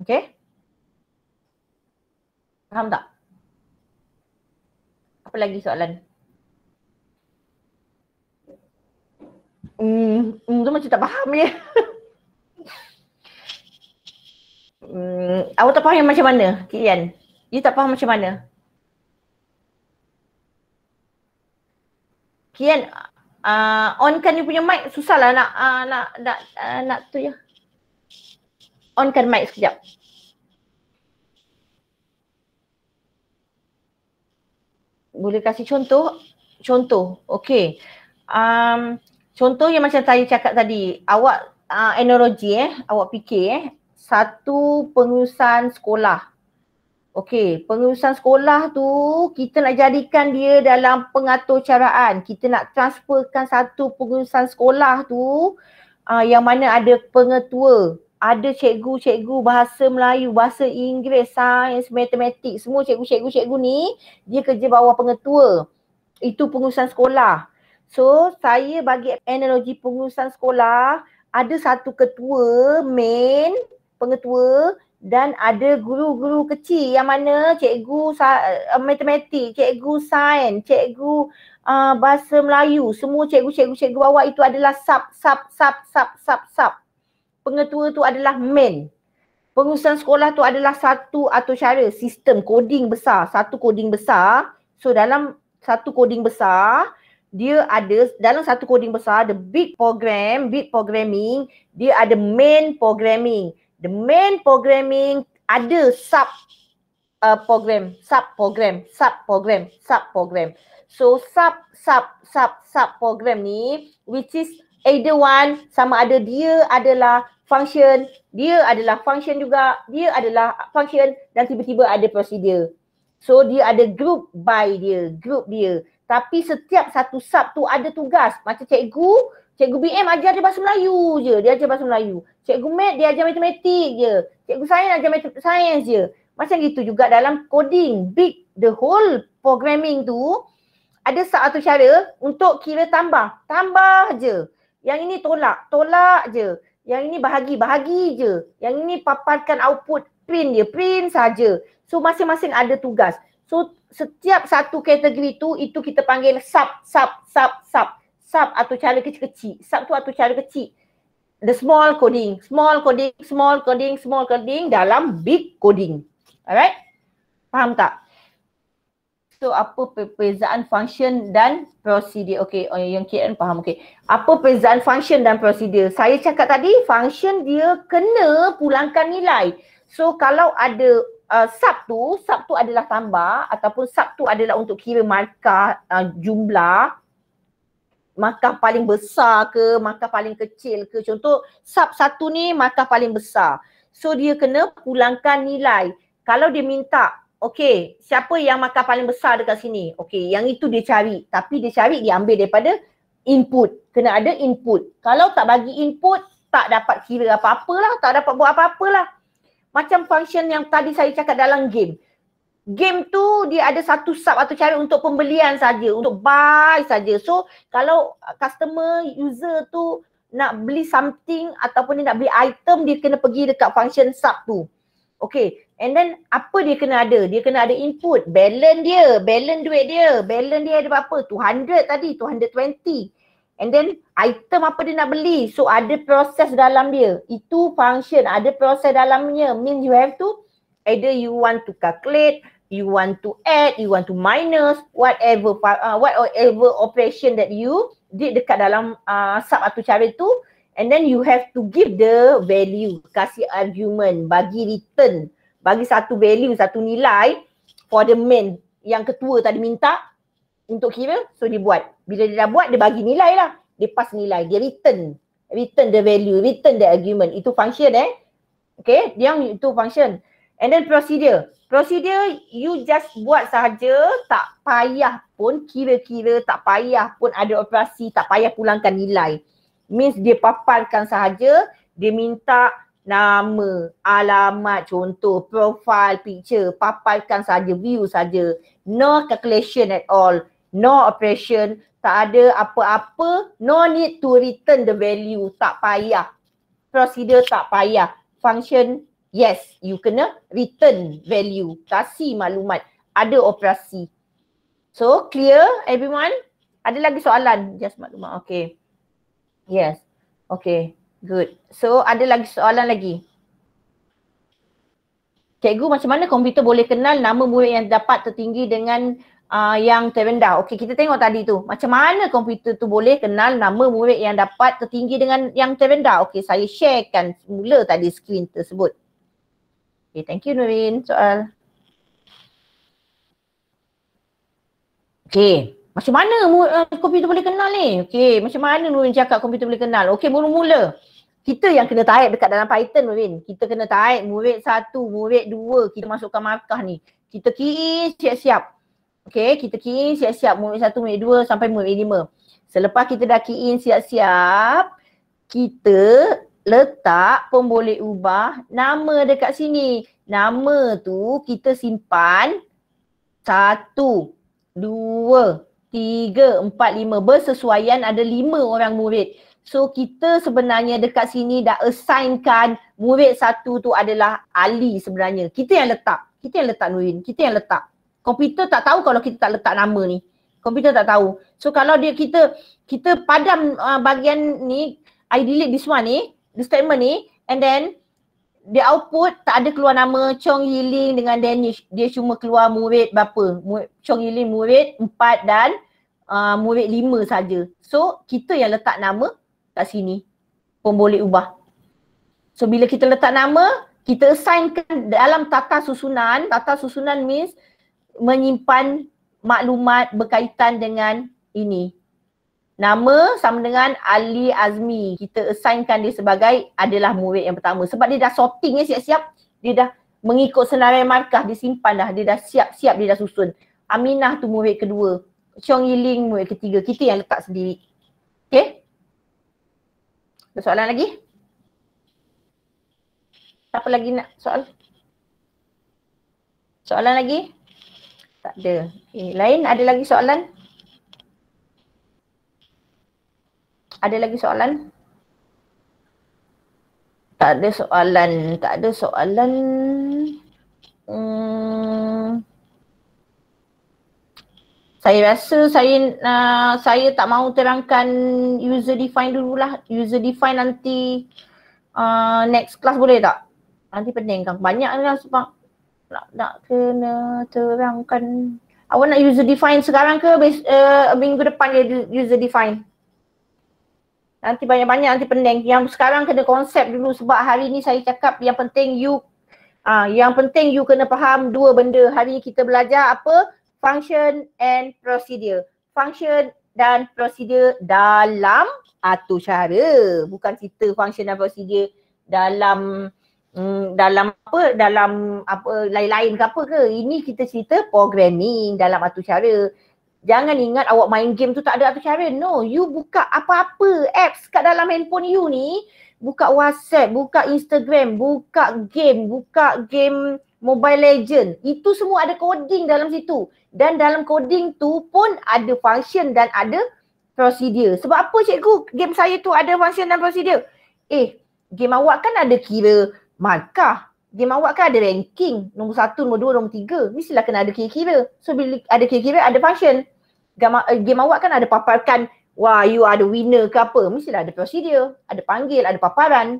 okay? Faham tak? Apa lagi soalan? Hmm, hmm tu macam tak faham je. hmm, awak tak faham yang macam mana, Kian? You tak faham macam mana? Kian, uh, kan dia punya mic susahlah nak uh, nak nak uh, nak tu je. Ya onkan mic sekejap. Boleh kasih contoh? Contoh. Okey. Um, contoh yang macam saya cakap tadi. Awak uh, analogi eh. Awak fikir eh. Satu pengurusan sekolah. Okey, pengurusan sekolah tu kita nak jadikan dia dalam pengatur caraan. Kita nak transferkan satu pengurusan sekolah tu uh, yang mana ada pengetua ada cikgu-cikgu bahasa Melayu, bahasa Inggeris, sains, matematik, semua cikgu-cikgu-cikgu ni dia kerja bawah pengetua. Itu pengurusan sekolah. So saya bagi analogi pengurusan sekolah, ada satu ketua main pengetua dan ada guru-guru kecil yang mana cikgu sa- eh, matematik, cikgu sains, cikgu uh, bahasa Melayu, semua cikgu-cikgu-cikgu bawah itu adalah sub sub sub sub sub. sub pengetua tu adalah main. Pengurusan sekolah tu adalah satu atau cara sistem coding besar, satu coding besar. So dalam satu coding besar, dia ada dalam satu coding besar, the big program, big programming, dia ada main programming. The main programming ada sub uh, program, sub program, sub program, sub program. So sub sub sub sub program ni which is either one sama ada dia adalah function, dia adalah function juga, dia adalah function dan tiba-tiba ada prosedur. So dia ada group by dia, group dia. Tapi setiap satu sub tu ada tugas. Macam cikgu, cikgu BM ajar dia bahasa Melayu je, dia ajar bahasa Melayu. Cikgu Mat dia ajar matematik je. Cikgu Sains ajar matematik sains je. Macam gitu juga dalam coding, big the whole programming tu ada satu cara untuk kira tambah, tambah je. Yang ini tolak, tolak je. Yang ini bahagi, bahagi je. Yang ini paparkan output print dia, print saja. So masing-masing ada tugas. So setiap satu kategori tu itu kita panggil sub, sub, sub, sub. Sub atau cara kecil-kecil. Sub tu atau cara kecil. The small coding, small coding, small coding, small coding dalam big coding. Alright? Faham tak? So apa perbezaan function dan prosedur? Okay, oh, yang kian faham. Okay. Apa perbezaan function dan prosedur? Saya cakap tadi function dia kena pulangkan nilai. So kalau ada uh, sub tu, sub tu adalah tambah ataupun sub tu adalah untuk kira markah uh, jumlah markah paling besar ke markah paling kecil ke. Contoh sub satu ni markah paling besar. So dia kena pulangkan nilai. Kalau dia minta okey, siapa yang makan paling besar dekat sini? Okey, yang itu dia cari. Tapi dia cari, dia ambil daripada input. Kena ada input. Kalau tak bagi input, tak dapat kira apa-apa Tak dapat buat apa-apa Macam function yang tadi saya cakap dalam game. Game tu dia ada satu sub atau cara untuk pembelian saja, untuk buy saja. So kalau customer user tu nak beli something ataupun dia nak beli item dia kena pergi dekat function sub tu. Okay, and then apa dia kena ada? Dia kena ada input, balance dia, balance duit dia, balance dia ada berapa? 200 tadi, 220. And then item apa dia nak beli? So ada proses dalam dia. Itu function, ada proses dalamnya. Mean you have to, either you want to calculate, you want to add, you want to minus, whatever uh, whatever operation that you did dekat dalam uh, sub atau cara tu, And then you have to give the value, kasih argument, bagi return, bagi satu value, satu nilai for the man yang ketua tadi minta untuk kira, so dia buat. Bila dia dah buat, dia bagi nilai lah. Dia pass nilai, dia return. Return the value, return the argument. Itu function eh. Okay, dia itu function. And then procedure. Procedure you just buat saja tak payah pun kira-kira, tak payah pun ada operasi, tak payah pulangkan nilai means dia papankan sahaja dia minta nama, alamat, contoh, profil, picture, papankan saja, view saja. No calculation at all, no operation, tak ada apa-apa, no need to return the value, tak payah. Procedure tak payah. Function, yes, you kena return value, kasih maklumat, ada operasi. So, clear everyone? Ada lagi soalan? Just maklumat, okay. Yes. Okay. Good. So ada lagi soalan lagi. Cikgu macam mana komputer boleh kenal nama murid yang dapat tertinggi dengan uh, yang terendah? Okay, kita tengok tadi tu. Macam mana komputer tu boleh kenal nama murid yang dapat tertinggi dengan yang terendah? Okay, saya sharekan mula tadi skrin tersebut. Okay, thank you Nurin. Soal. Okay. Macam mana eh, komputer boleh kenal ni? Okey, macam mana Nurin cakap komputer boleh kenal? Okey, mula-mula kita yang kena type dekat dalam Python Nurin. Kita kena type murid satu, murid dua. Kita masukkan markah ni. Kita kiri siap-siap. Okey, kita kiri siap-siap murid satu, murid dua sampai murid lima. Selepas kita dah kiri siap-siap, kita letak pemboleh ubah nama dekat sini. Nama tu kita simpan satu, dua, tiga, empat, lima. Bersesuaian ada lima orang murid. So kita sebenarnya dekat sini dah assignkan murid satu tu adalah Ali sebenarnya. Kita yang letak. Kita yang letak Nurin. Kita yang letak. Komputer tak tahu kalau kita tak letak nama ni. Komputer tak tahu. So kalau dia kita kita padam uh, bahagian ni, I delete this one ni, the statement ni and then dia output tak ada keluar nama Chong Yiling dengan Danish. Dia cuma keluar murid berapa? Murid, Chong Yiling Ling murid 4 dan uh, murid 5 saja. So kita yang letak nama kat sini pun boleh ubah. So bila kita letak nama, kita assignkan dalam tata susunan. Tata susunan means menyimpan maklumat berkaitan dengan ini, nama sama dengan Ali Azmi. Kita assignkan dia sebagai adalah murid yang pertama. Sebab dia dah sorting ya siap-siap. Dia dah mengikut senarai markah. Dia simpan dah. Dia dah siap-siap. Dia dah susun. Aminah tu murid kedua. Chong Yiling murid ketiga. Kita yang letak sendiri. Okay. Ada soalan lagi? Siapa lagi nak soal? Soalan lagi? Tak ada. Okay. Lain ada lagi soalan? Soalan? Ada lagi soalan? Tak ada soalan, tak ada soalan. Hmm. Saya rasa saya uh, saya tak mau terangkan user define dululah. User define nanti uh, next class boleh tak? Nanti pening kan. Banyak kan sebab nak, nak kena terangkan. Awak nak user define sekarang ke uh, minggu depan dia user define? Nanti banyak-banyak nanti pening. Yang sekarang kena konsep dulu sebab hari ni saya cakap yang penting you ah uh, yang penting you kena faham dua benda. Hari ni kita belajar apa? Function and procedure. Function dan procedure dalam atau cara. Bukan kita function dan procedure dalam mm, dalam apa dalam apa lain-lain ke apa ke. Ini kita cerita programming dalam atau cara. Jangan ingat awak main game tu tak ada apa cara. No, you buka apa-apa apps kat dalam handphone you ni. Buka WhatsApp, buka Instagram, buka game, buka game Mobile Legend. Itu semua ada coding dalam situ. Dan dalam coding tu pun ada function dan ada prosedur. Sebab apa cikgu game saya tu ada function dan prosedur? Eh, game awak kan ada kira markah. Game awak kan ada ranking, nombor satu, nombor dua, nombor tiga. Mestilah kena ada kira-kira. So bila ada kira-kira, ada function. Eh, game, game awak kan ada paparkan wah you are the winner ke apa mestilah ada prosedur ada panggil ada paparan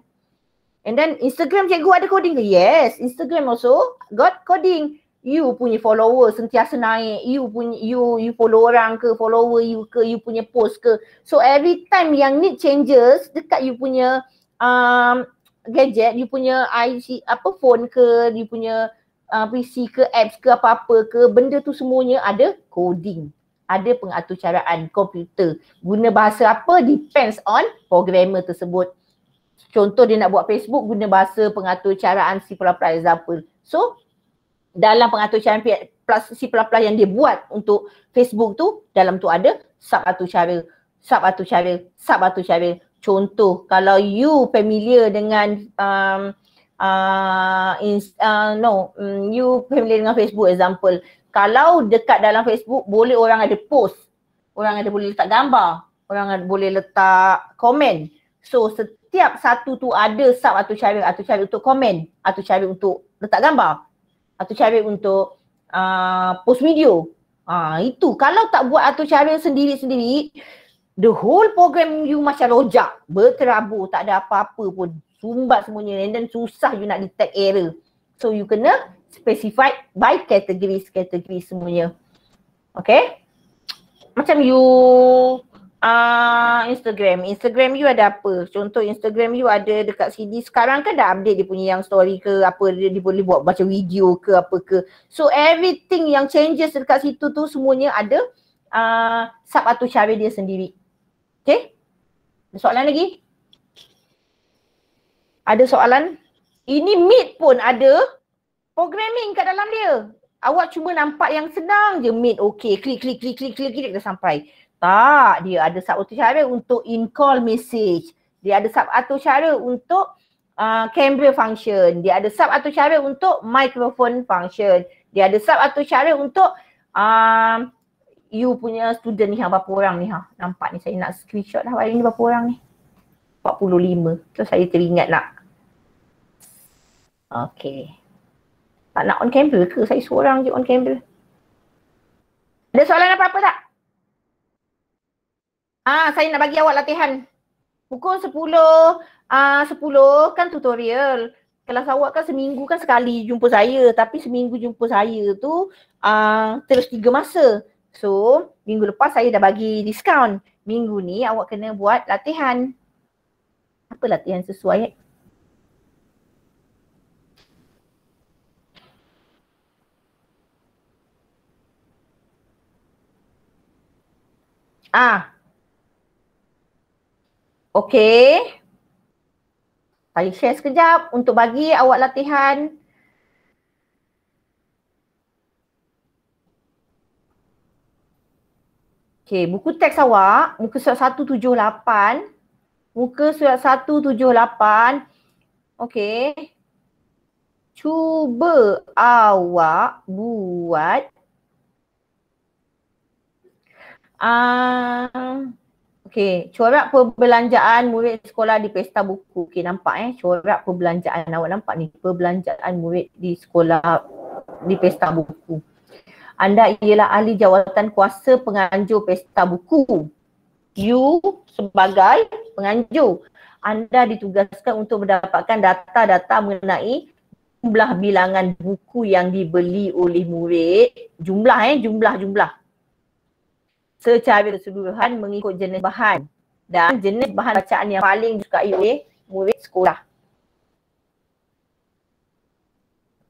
and then instagram cikgu ada coding ke yes instagram also got coding you punya follower sentiasa naik you punya you you follow orang ke follower you ke you punya post ke so every time yang need changes dekat you punya um, gadget you punya IC apa phone ke you punya uh, PC ke apps ke apa-apa ke benda tu semuanya ada coding ada pengaturcaraan komputer. Guna bahasa apa depends on programmer tersebut. Contoh dia nak buat Facebook guna bahasa pengaturcaraan C++ example. So dalam pengaturcaraan C++ yang dia buat untuk Facebook tu dalam tu ada sub aturcara, sub aturcara, sub aturcara. Contoh kalau you familiar dengan um, uh, in, uh, no, um, you familiar dengan Facebook example kalau dekat dalam Facebook boleh orang ada post, orang ada boleh letak gambar, orang ada boleh letak komen. So setiap satu tu ada sub atau cara atau cara untuk komen, atau cara untuk letak gambar, atau cara untuk uh, post video. uh, itu kalau tak buat atau cara sendiri-sendiri the whole program you macam rojak, berterabur, tak ada apa-apa pun. Sumbat semuanya and then susah you nak detect error. So you kena specified by categories categories semuanya okay macam you ah uh, Instagram Instagram you ada apa contoh Instagram you ada dekat CD sekarang kan dah update dia punya yang story ke apa dia, dia boleh buat macam video ke apa ke so everything yang changes dekat situ tu semuanya ada ah uh, sub atau cara dia sendiri okay ada soalan lagi ada soalan ini meet pun ada programming kat dalam dia. Awak cuma nampak yang senang je, mid okay, klik klik klik klik klik klik dah sampai. Tak, dia ada satu cara untuk in call message. Dia ada satu cara untuk Uh, camera function, dia ada sub atau cara untuk microphone function dia ada sub atau cara untuk uh, you punya student ni ha, berapa orang ni ha nampak ni saya nak screenshot lah hari ni berapa orang ni 45, tu saya teringat nak okay tak nak on camera ke? Saya seorang je on camera. Ada soalan apa-apa tak? Ah, saya nak bagi awak latihan. Pukul 10, ah 10 kan tutorial. Kelas awak kan seminggu kan sekali jumpa saya. Tapi seminggu jumpa saya tu ah terus tiga masa. So, minggu lepas saya dah bagi diskaun. Minggu ni awak kena buat latihan. Apa latihan sesuai? Ah. Okey. Saya share sekejap untuk bagi awak latihan. Okey, buku teks awak, muka surat 178. Muka surat 178. Okey. Cuba awak buat Ah, okay, corak perbelanjaan murid sekolah di pesta buku. Okay, nampak eh? Corak perbelanjaan awak nampak ni? Perbelanjaan murid di sekolah di pesta buku. Anda ialah ahli jawatan kuasa penganjur pesta buku. You sebagai penganjur. Anda ditugaskan untuk mendapatkan data-data mengenai jumlah bilangan buku yang dibeli oleh murid. Jumlah eh, jumlah-jumlah secara keseluruhan mengikut jenis bahan dan jenis bahan bacaan yang paling disukai oleh murid sekolah.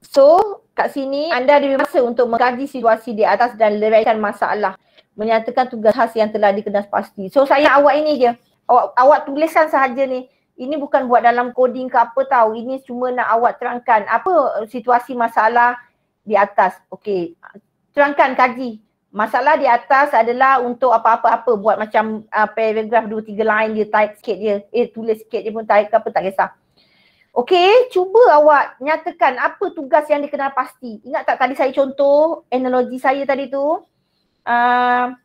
So, kat sini anda ada masa untuk mengkaji situasi di atas dan leraikan masalah menyatakan tugas khas yang telah dikenal pasti. So, saya awak ini je. Awak, awak tuliskan sahaja ni. Ini bukan buat dalam coding ke apa tahu Ini cuma nak awak terangkan apa situasi masalah di atas. Okey. Terangkan, kaji. Masalah di atas adalah untuk apa-apa-apa buat macam uh, paragraf dua tiga line dia type sikit dia. Eh tulis sikit dia pun type ke apa tak kisah. Okey, cuba awak nyatakan apa tugas yang dikenal pasti. Ingat tak tadi saya contoh analogi saya tadi tu? Uh,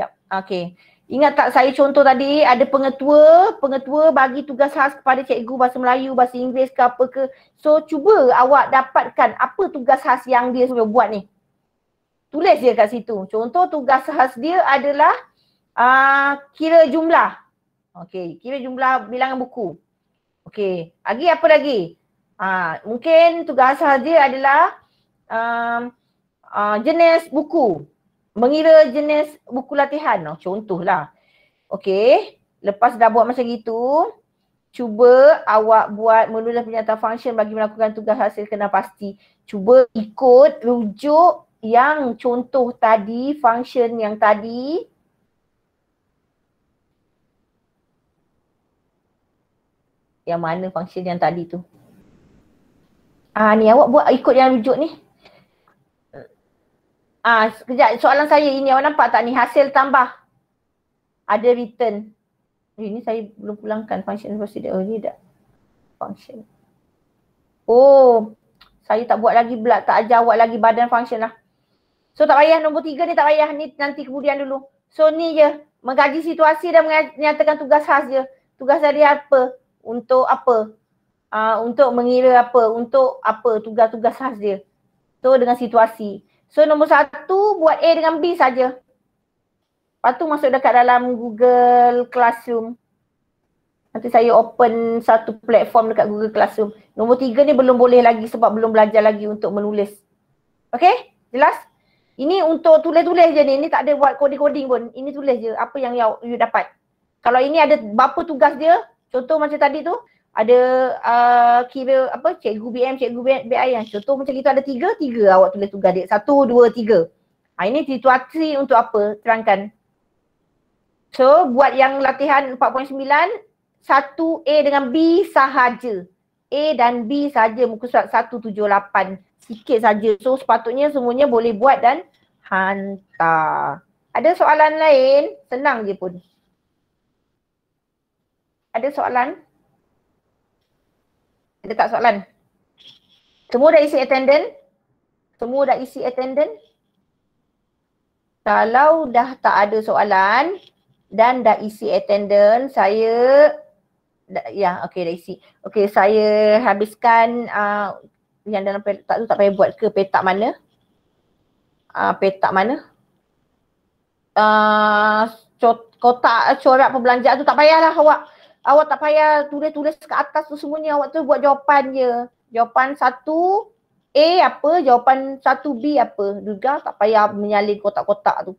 ah, okey. Ingat tak saya contoh tadi ada pengetua, pengetua bagi tugas khas kepada cikgu bahasa Melayu, bahasa Inggeris ke apa ke. So cuba awak dapatkan apa tugas khas yang dia suruh buat ni tulis dia kat situ. Contoh tugas khas dia adalah uh, kira jumlah. Okey, kira jumlah bilangan buku. Okey, lagi apa lagi? Uh, mungkin tugas khas dia adalah uh, uh, jenis buku. Mengira jenis buku latihan. Oh, contohlah. Okey, lepas dah buat macam itu, cuba awak buat menulis penyataan function bagi melakukan tugas hasil kena pasti. Cuba ikut, rujuk yang contoh tadi, function yang tadi yang mana function yang tadi tu Ah ni awak buat ikut yang rujuk ni. Ah sekejap soalan saya ini awak nampak tak ni hasil tambah. Ada return. Eh, ini saya belum pulangkan function procedure. Oh ni dah function. Oh saya tak buat lagi pula tak ajar awak lagi badan function lah. So tak payah nombor tiga ni tak payah ni nanti kemudian dulu. So ni je mengkaji situasi dan menyatakan tugas khas je. Tugas tadi apa? Untuk apa? Uh, untuk mengira apa? Untuk apa tugas-tugas khas dia? So dengan situasi. So nombor satu buat A dengan B saja. Lepas tu masuk dekat dalam Google Classroom. Nanti saya open satu platform dekat Google Classroom. Nombor tiga ni belum boleh lagi sebab belum belajar lagi untuk menulis. Okay? Jelas? Ini untuk tulis-tulis je ni. Ini tak ada buat coding-coding pun. Ini tulis je apa yang you, you dapat. Kalau ini ada berapa tugas dia, contoh macam tadi tu, ada uh, kira apa cikgu BM, cikgu BI yang contoh macam itu ada tiga, tiga awak tulis tugas dia. Satu, dua, tiga. Ha, ini situasi untuk apa? Terangkan. So buat yang latihan 4.9, satu A dengan B sahaja. A dan B sahaja muka surat 178 sikit saja. So sepatutnya semuanya boleh buat dan hantar. Ada soalan lain? Senang je pun. Ada soalan? Ada tak soalan? Semua dah isi attendant? Semua dah isi attendant? Kalau dah tak ada soalan dan dah isi attendant, saya ya okey dah isi. Okey saya habiskan uh, yang dalam petak tu tak payah buat ke petak mana uh, petak mana uh, kotak eh, corak perbelanjaan tu tak payahlah awak awak tak payah tulis-tulis ke atas tu semuanya awak tu buat jawapan je jawapan satu A apa, jawapan satu B apa Duga tak payah menyalin kotak-kotak tu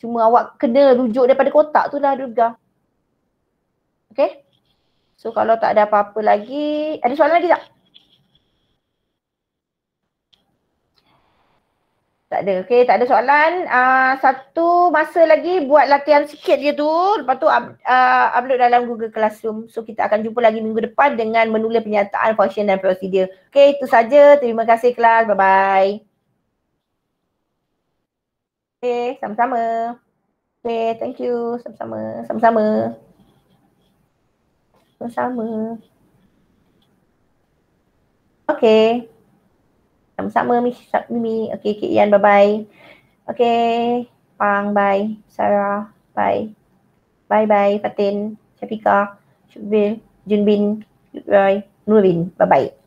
Cuma awak kena rujuk daripada kotak tu lah Duga Okay So kalau tak ada apa-apa lagi, ada soalan lagi tak? Tak ada. Okey, tak ada soalan. Uh, satu masa lagi buat latihan sikit je tu. Lepas tu up, uh, upload dalam Google Classroom. So kita akan jumpa lagi minggu depan dengan menulis penyataan function dan prosedur. Okey, itu saja. Terima kasih kelas. Bye-bye. Okey, sama-sama. Okey, thank you. Sama-sama. Sama-sama. Sama-sama. Okey. Sama-sama Mimi. Mimi. Okey, Kik Yan bye-bye. Okey, Pang bye. Sarah bye. Bye-bye Fatin, Syafiqah, Shubil, Junbin, Roy, Nurbin. Bye-bye.